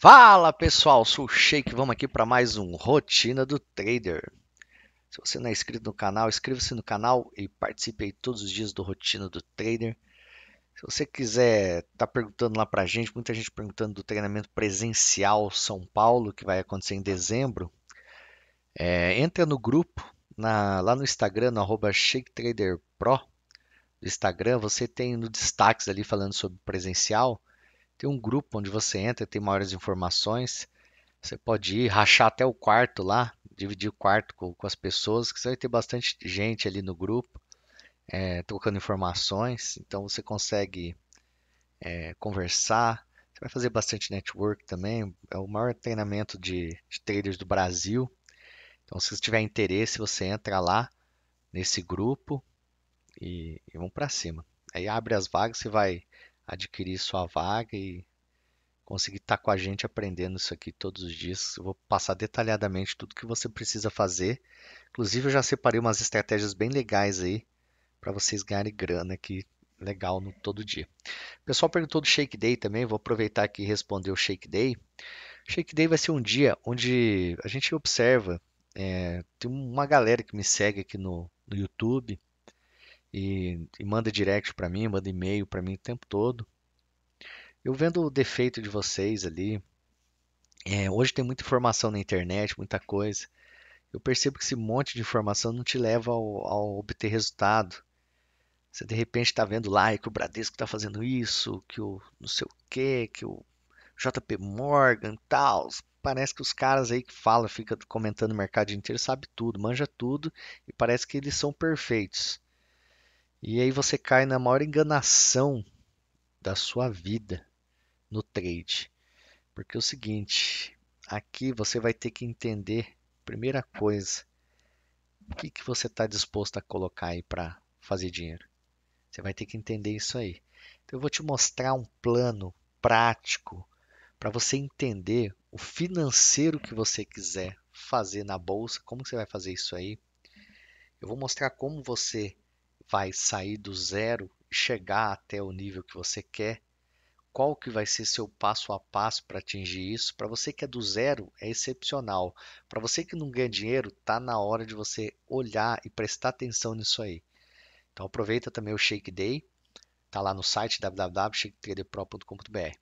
Fala pessoal, sou o Shake, vamos aqui para mais um Rotina do Trader. Se você não é inscrito no canal, inscreva-se no canal e participe aí todos os dias do Rotina do Trader. Se você quiser estar tá perguntando lá para a gente, muita gente perguntando do treinamento presencial São Paulo, que vai acontecer em dezembro, é, entra no grupo, na, lá no Instagram, no arroba ShakeTraderPro, no Instagram, você tem no destaques ali falando sobre presencial, tem um grupo onde você entra e tem maiores informações. Você pode ir rachar até o quarto lá, dividir o quarto com, com as pessoas, que você vai ter bastante gente ali no grupo, é, trocando informações. Então você consegue é, conversar. Você vai fazer bastante network também. É o maior treinamento de, de traders do Brasil. Então, se você tiver interesse, você entra lá nesse grupo e, e vão para cima. Aí abre as vagas, você vai adquirir sua vaga e conseguir estar tá com a gente aprendendo isso aqui todos os dias. Eu vou passar detalhadamente tudo que você precisa fazer. Inclusive, eu já separei umas estratégias bem legais aí para vocês ganharem grana aqui legal no todo dia. O pessoal perguntou do Shake Day também, vou aproveitar aqui e responder o Shake Day. Shake Day vai ser um dia onde a gente observa, é, tem uma galera que me segue aqui no, no YouTube, e, e manda direct para mim, manda e-mail para mim o tempo todo. Eu vendo o defeito de vocês ali. É, hoje tem muita informação na internet, muita coisa. Eu percebo que esse monte de informação não te leva ao, ao obter resultado. Você de repente está vendo lá é que o Bradesco está fazendo isso, que o não sei o que, que o JP Morgan tal. Parece que os caras aí que falam, fica comentando o mercado inteiro, sabe tudo, manja tudo e parece que eles são perfeitos. E aí você cai na maior enganação da sua vida no trade. Porque é o seguinte, aqui você vai ter que entender, primeira coisa, o que, que você está disposto a colocar aí para fazer dinheiro. Você vai ter que entender isso aí. Então, eu vou te mostrar um plano prático para você entender o financeiro que você quiser fazer na bolsa, como você vai fazer isso aí. Eu vou mostrar como você vai sair do zero e chegar até o nível que você quer, qual que vai ser seu passo a passo para atingir isso? Para você que é do zero, é excepcional. Para você que não ganha dinheiro, tá na hora de você olhar e prestar atenção nisso aí. Então aproveita também o Shake Day, tá lá no site www.shaketraderpro.com.br. É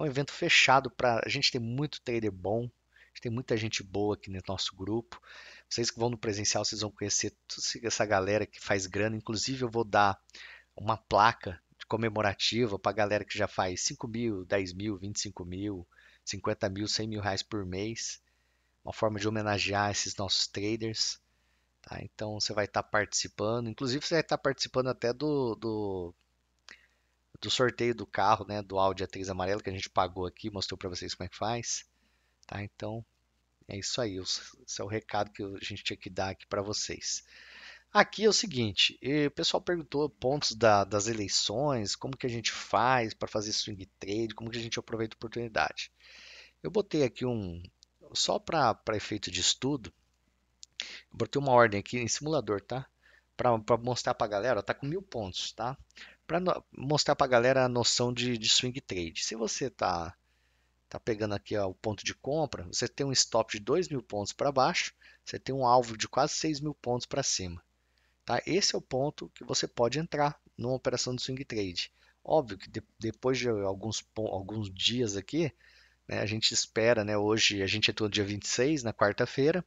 um evento fechado para a gente ter muito trader bom, tem muita gente boa aqui no nosso grupo. Vocês que vão no presencial, vocês vão conhecer essa galera que faz grana. Inclusive, eu vou dar uma placa comemorativa para a galera que já faz 5 mil, 10 mil, 25 mil, 50 mil, 100 mil reais por mês. Uma forma de homenagear esses nossos traders. Tá? Então, você vai estar tá participando. Inclusive, você vai estar tá participando até do, do do sorteio do carro, né, do Audi A3 amarelo que a gente pagou aqui, mostrou para vocês como é que faz. Tá? Então, é isso aí. Esse é o recado que a gente tinha que dar aqui para vocês. Aqui é o seguinte, o pessoal perguntou pontos da, das eleições, como que a gente faz para fazer swing trade, como que a gente aproveita a oportunidade. Eu botei aqui um, só para efeito de estudo, eu botei uma ordem aqui em simulador, tá? Para mostrar para a galera, está tá com mil pontos, tá? Para mostrar para a galera a noção de, de swing trade. Se você tá Está pegando aqui ó, o ponto de compra. Você tem um stop de 2 mil pontos para baixo. Você tem um alvo de quase 6 mil pontos para cima. Tá? Esse é o ponto que você pode entrar numa operação de swing trade. Óbvio que de, depois de alguns, alguns dias aqui, né, a gente espera, né, hoje a gente entrou dia 26, na quarta-feira,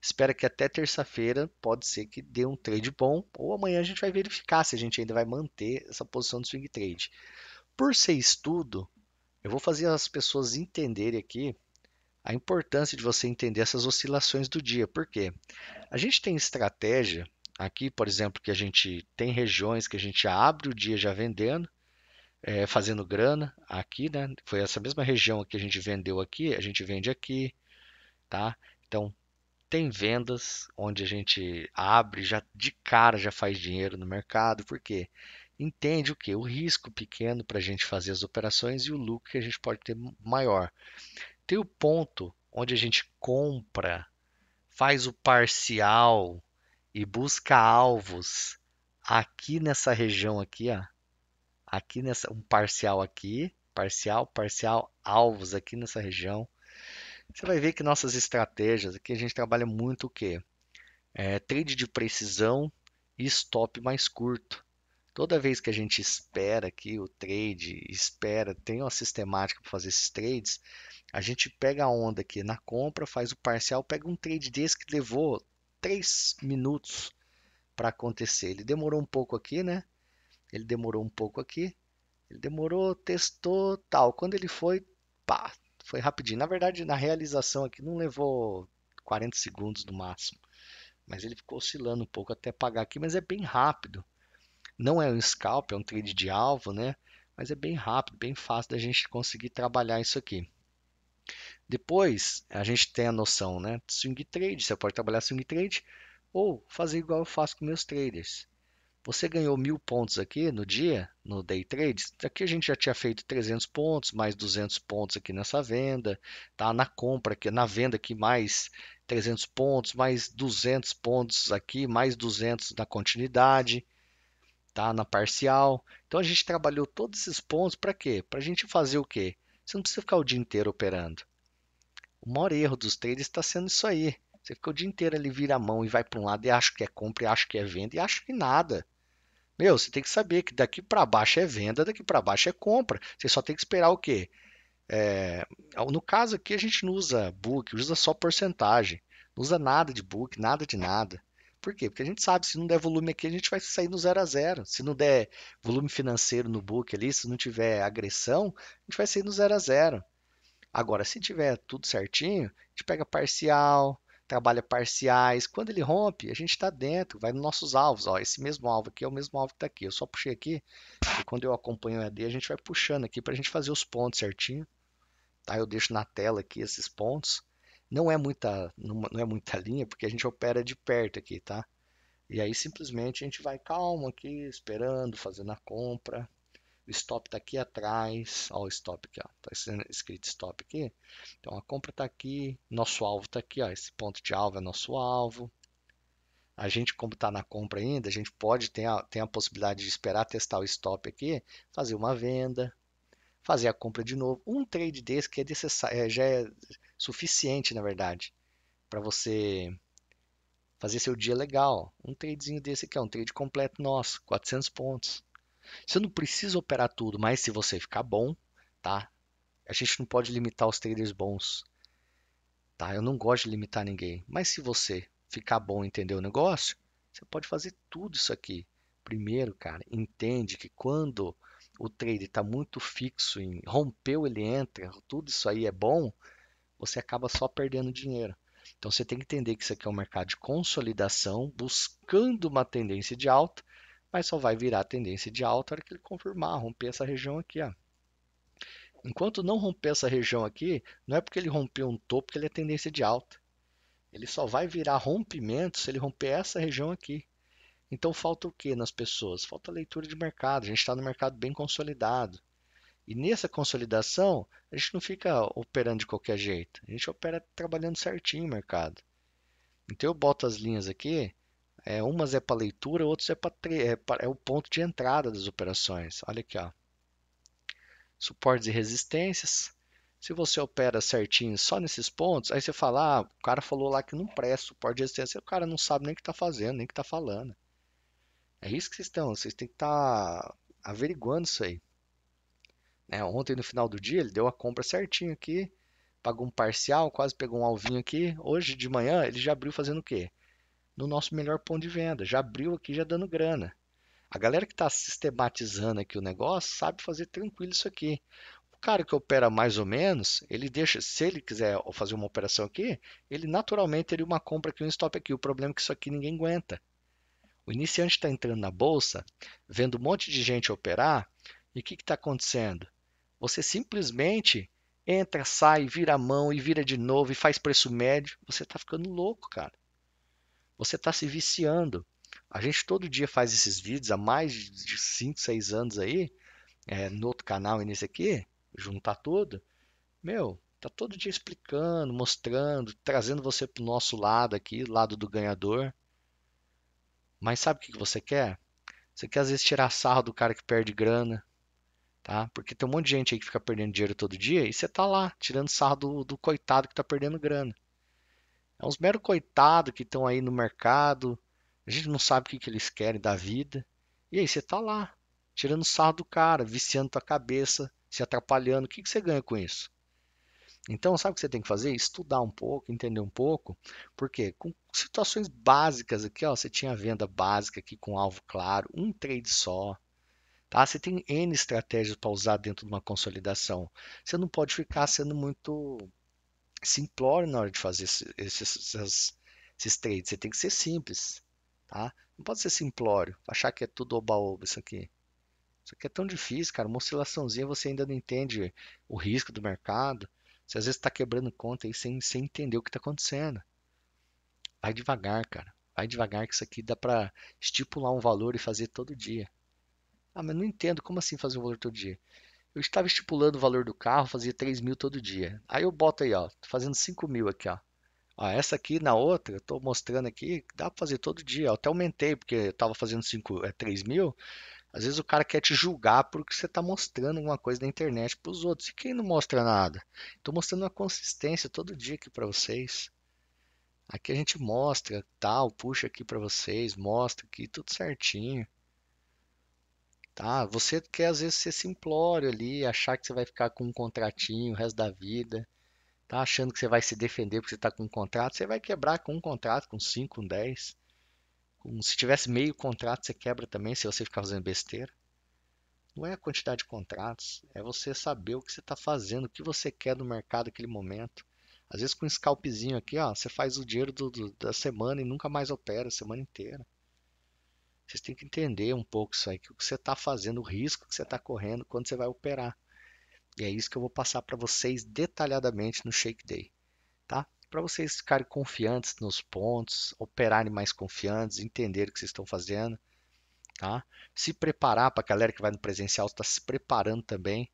espera que até terça-feira pode ser que dê um trade bom, ou amanhã a gente vai verificar se a gente ainda vai manter essa posição de swing trade. Por ser estudo, eu vou fazer as pessoas entenderem aqui a importância de você entender essas oscilações do dia. Por quê? A gente tem estratégia aqui, por exemplo, que a gente tem regiões que a gente abre o dia já vendendo, é, fazendo grana aqui, né? Foi essa mesma região que a gente vendeu aqui, a gente vende aqui, tá? Então tem vendas onde a gente abre já de cara já faz dinheiro no mercado, por quê? entende o que? O risco pequeno para a gente fazer as operações e o lucro que a gente pode ter maior. Tem o ponto onde a gente compra, faz o parcial e busca alvos aqui nessa região aqui, ó. Aqui nessa um parcial aqui, parcial, parcial, alvos aqui nessa região. Você vai ver que nossas estratégias aqui a gente trabalha muito o quê? É, trade de precisão e stop mais curto. Toda vez que a gente espera aqui o trade, espera, tem uma sistemática para fazer esses trades, a gente pega a onda aqui na compra, faz o parcial, pega um trade desse que levou 3 minutos para acontecer. Ele demorou um pouco aqui, né? Ele demorou um pouco aqui. Ele demorou, testou, tal. Quando ele foi, pá, foi rapidinho. Na verdade, na realização aqui não levou 40 segundos no máximo. Mas ele ficou oscilando um pouco até pagar aqui, mas é bem rápido. Não é um scalp, é um trade de alvo, né? Mas é bem rápido, bem fácil da gente conseguir trabalhar isso aqui. Depois, a gente tem a noção, né? Swing trade, você pode trabalhar swing trade ou fazer igual eu faço com meus traders. Você ganhou mil pontos aqui no dia, no day trade. Aqui a gente já tinha feito 300 pontos, mais 200 pontos aqui nessa venda, tá? Na compra aqui, na venda aqui mais 300 pontos, mais 200 pontos aqui, mais 200 na continuidade tá? na parcial. Então a gente trabalhou todos esses pontos para quê? Para a gente fazer o quê? Você não precisa ficar o dia inteiro operando. O maior erro dos traders está sendo isso aí. Você fica o dia inteiro ali, vira a mão e vai para um lado e acha que é compra, e acha que é venda e acha que nada. Meu, você tem que saber que daqui para baixo é venda, daqui para baixo é compra. Você só tem que esperar o quê? É, no caso aqui a gente não usa book, usa só porcentagem. Não usa nada de book, nada de nada. Por quê? Porque a gente sabe, se não der volume aqui, a gente vai sair no zero a zero. Se não der volume financeiro no book ali, se não tiver agressão, a gente vai sair no zero a zero. Agora, se tiver tudo certinho, a gente pega parcial, trabalha parciais. Quando ele rompe, a gente está dentro, vai nos nossos alvos. Ó, esse mesmo alvo aqui é o mesmo alvo que está aqui. Eu só puxei aqui, e quando eu acompanho o ED, a gente vai puxando aqui para a gente fazer os pontos certinho. Tá? Eu deixo na tela aqui esses pontos. Não é muita, não, é muita linha, porque a gente opera de perto aqui, tá? E aí simplesmente a gente vai calmo aqui, esperando, fazendo a compra. O stop está aqui atrás, ó, o stop aqui, ó, tá sendo escrito stop aqui. Então a compra está aqui, nosso alvo está aqui, ó, esse ponto de alvo é nosso alvo. A gente, como está na compra ainda, a gente pode ter a, ter a possibilidade de esperar testar o stop aqui, fazer uma venda fazer a compra de novo. Um trade desse que é necessário, eh, já é suficiente, na verdade, para você fazer seu dia legal. Um tradezinho desse aqui, é um trade completo nosso, 400 pontos. Você não precisa operar tudo, mas se você ficar bom, tá? A gente não pode limitar os traders bons, tá? Eu não gosto de limitar ninguém, mas se você ficar bom e entender o negócio, você pode fazer tudo isso aqui. Primeiro, cara, entende que quando o trade está muito fixo em rompeu, ele entra, tudo isso aí é bom, você acaba só perdendo dinheiro. Então você tem que entender que isso aqui é um mercado de consolidação, buscando uma tendência de alta, mas só vai virar tendência de alta na hora que ele confirmar, romper essa região aqui. Ó. Enquanto não romper essa região aqui, não é porque ele rompeu um topo que ele é tendência de alta. Ele só vai virar rompimento se ele romper essa região aqui. Então falta o que nas pessoas? Falta leitura de mercado. A gente está no mercado bem consolidado. E nessa consolidação, a gente não fica operando de qualquer jeito. A gente opera trabalhando certinho o mercado. Então eu boto as linhas aqui. É, umas é para leitura, outras é para é, é o ponto de entrada das operações. Olha aqui, ó. suportes e resistências. Se você opera certinho só nesses pontos, aí você fala, ah, o cara falou lá que não presta suporte e resistência, o cara não sabe nem o que está fazendo, nem o que está falando. É isso que vocês estão, vocês têm que estar tá averiguando isso aí. Né? Ontem, no final do dia, ele deu a compra certinho aqui, pagou um parcial, quase pegou um alvinho aqui. Hoje de manhã, ele já abriu fazendo o quê? No nosso melhor ponto de venda. Já abriu aqui, já dando grana. A galera que está sistematizando aqui o negócio sabe fazer tranquilo isso aqui. O cara que opera mais ou menos, ele deixa, se ele quiser fazer uma operação aqui, ele naturalmente teria uma compra aqui, um stop aqui. O problema é que isso aqui ninguém aguenta. O iniciante está entrando na bolsa, vendo um monte de gente operar, e o que está acontecendo? Você simplesmente entra, sai, vira a mão e vira de novo e faz preço médio. Você está ficando louco, cara. Você está se viciando. A gente todo dia faz esses vídeos há mais de 5, 6 anos aí, é, no outro canal e nesse aqui, juntar tudo. Meu, tá todo dia explicando, mostrando, trazendo você para o nosso lado aqui, lado do ganhador. Mas sabe o que você quer? Você quer às vezes tirar sarro do cara que perde grana, tá? Porque tem um monte de gente aí que fica perdendo dinheiro todo dia e você tá lá tirando sarro do, do coitado que tá perdendo grana. É uns meros coitados que estão aí no mercado, a gente não sabe o que, que eles querem da vida. E aí você tá lá, tirando sarro do cara, viciando tua cabeça, se atrapalhando. O que, que você ganha com isso? Então, sabe o que você tem que fazer? Estudar um pouco, entender um pouco, porque com situações básicas aqui, ó, você tinha venda básica aqui com alvo claro, um trade só, tá? Você tem N estratégias para usar dentro de uma consolidação. Você não pode ficar sendo muito simplório na hora de fazer esses, esses, esses trades, você tem que ser simples, tá? Não pode ser simplório, achar que é tudo oba-oba isso aqui. Isso aqui é tão difícil, cara. Uma oscilaçãozinha você ainda não entende o risco do mercado. Você às vezes está quebrando conta aí sem, sem entender o que está acontecendo. Vai devagar, cara. Vai devagar que isso aqui dá para estipular um valor e fazer todo dia. Ah, mas não entendo. Como assim fazer um valor todo dia? Eu estava estipulando o valor do carro, fazia 3 mil todo dia. Aí eu boto aí, ó, fazendo 5 mil aqui, ó. ó essa aqui na outra, eu estou mostrando aqui, dá para fazer todo dia. Eu até aumentei, porque eu estava fazendo 5, é, 3 mil, às vezes o cara quer te julgar porque você está mostrando alguma coisa na internet para os outros. E quem não mostra nada? Estou mostrando uma consistência todo dia aqui para vocês. Aqui a gente mostra tal, puxa aqui para vocês, mostra aqui tudo certinho. Tá? Você quer às vezes ser simplório ali, achar que você vai ficar com um contratinho o resto da vida. Tá achando que você vai se defender porque você está com um contrato, você vai quebrar com um contrato, com cinco, com dez se tivesse meio contrato, você quebra também se você ficar fazendo besteira. Não é a quantidade de contratos, é você saber o que você está fazendo, o que você quer no mercado naquele momento. Às vezes com um scalpzinho aqui, ó, você faz o dinheiro do, do, da semana e nunca mais opera a semana inteira. Vocês têm que entender um pouco isso aí, que o que você está fazendo, o risco que você está correndo quando você vai operar. E é isso que eu vou passar para vocês detalhadamente no Shake Day, tá? para vocês ficarem confiantes nos pontos, operarem mais confiantes, entender o que vocês estão fazendo, tá? Se preparar para a galera que vai no presencial está se preparando também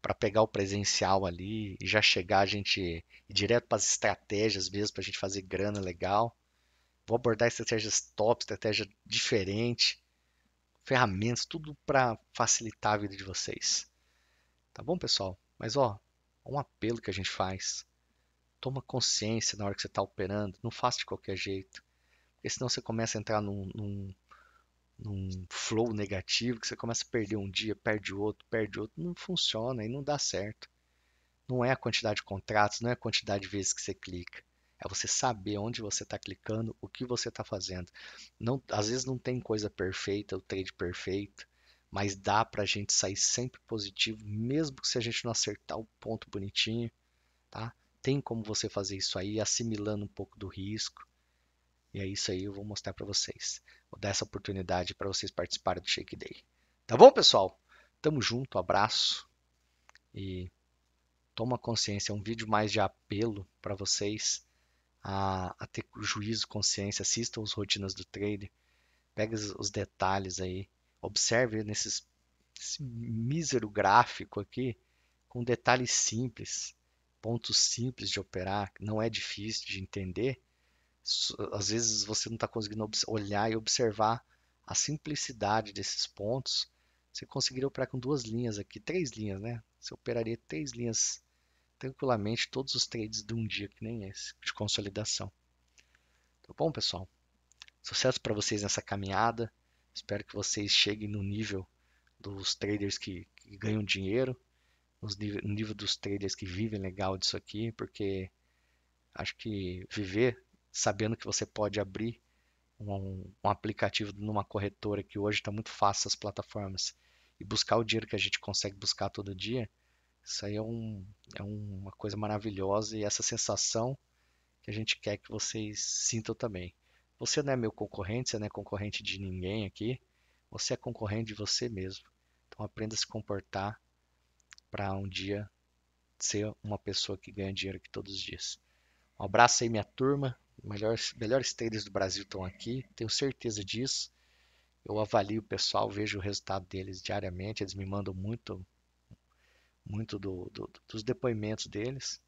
para pegar o presencial ali e já chegar a gente direto para as estratégias mesmo para a gente fazer grana legal. Vou abordar estratégias top, estratégia diferente, ferramentas, tudo para facilitar a vida de vocês. Tá bom, pessoal? Mas ó, um apelo que a gente faz Toma consciência na hora que você está operando. Não faça de qualquer jeito. Porque senão você começa a entrar num, num, num flow negativo, que você começa a perder um dia, perde outro, perde outro. Não funciona e não dá certo. Não é a quantidade de contratos, não é a quantidade de vezes que você clica. É você saber onde você está clicando, o que você está fazendo. Não, às vezes não tem coisa perfeita, o trade perfeito, mas dá para a gente sair sempre positivo, mesmo que se a gente não acertar o ponto bonitinho, tá? tem como você fazer isso aí assimilando um pouco do risco. E é isso aí, eu vou mostrar para vocês. Vou dar essa oportunidade para vocês participarem do Shake Day. Tá bom, pessoal? Tamo junto, abraço. E toma consciência, é um vídeo mais de apelo para vocês a, a, ter juízo, consciência, assistam as rotinas do trader, pega os detalhes aí, observe nesses, nesse mísero gráfico aqui, com detalhes simples, pontos simples de operar, não é difícil de entender, às vezes você não está conseguindo olhar e observar a simplicidade desses pontos, você conseguiria operar com duas linhas aqui, três linhas, né? Você operaria três linhas tranquilamente, todos os trades de um dia que nem esse, de consolidação. Tá bom, pessoal? Sucesso para vocês nessa caminhada. Espero que vocês cheguem no nível dos traders que, que ganham dinheiro os nível, nível dos traders que vivem legal disso aqui, porque acho que viver sabendo que você pode abrir um, um aplicativo numa corretora que hoje está muito fácil as plataformas e buscar o dinheiro que a gente consegue buscar todo dia, isso aí é, um, é uma coisa maravilhosa e essa sensação que a gente quer que vocês sintam também. Você não é meu concorrente, você não é concorrente de ninguém aqui, você é concorrente de você mesmo. Então aprenda a se comportar para um dia ser uma pessoa que ganha dinheiro aqui todos os dias. Um abraço aí, minha turma. Melhores, melhores traders do Brasil estão aqui, tenho certeza disso. Eu avalio o pessoal, vejo o resultado deles diariamente. Eles me mandam muito, muito do, do, dos depoimentos deles.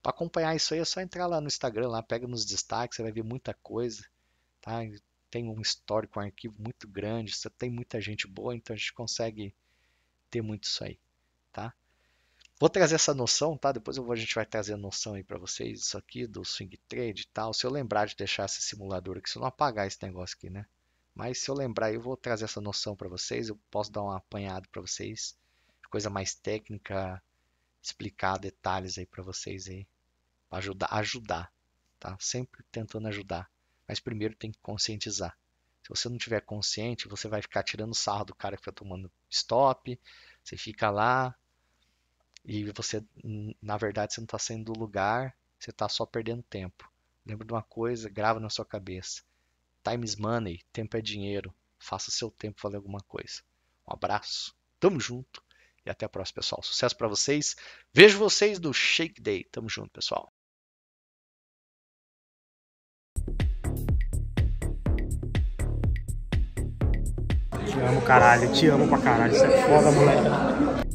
Para acompanhar isso aí é só entrar lá no Instagram, lá pega nos destaques, você vai ver muita coisa, tá? Tem um histórico, um arquivo muito grande, você tem muita gente boa, então a gente consegue ter muito isso aí. Vou trazer essa noção, tá? Depois eu vou, a gente vai trazer a noção aí para vocês, isso aqui do swing trade e tal. Se eu lembrar de deixar esse simulador aqui, se eu não apagar esse negócio aqui, né? Mas se eu lembrar, eu vou trazer essa noção para vocês, eu posso dar um apanhado para vocês, coisa mais técnica, explicar detalhes aí para vocês aí, pra ajudar, ajudar, tá? Sempre tentando ajudar, mas primeiro tem que conscientizar. Se você não tiver consciente, você vai ficar tirando sarro do cara que tá tomando stop, você fica lá e você, na verdade, você não está saindo do lugar, você está só perdendo tempo. Lembra de uma coisa, grava na sua cabeça. Time is money, tempo é dinheiro. Faça seu tempo valer alguma coisa. Um abraço, tamo junto e até a próxima, pessoal. Sucesso para vocês. Vejo vocês no Shake Day. Tamo junto, pessoal. Te amo, caralho. Te amo pra caralho. Você é foda, moleque.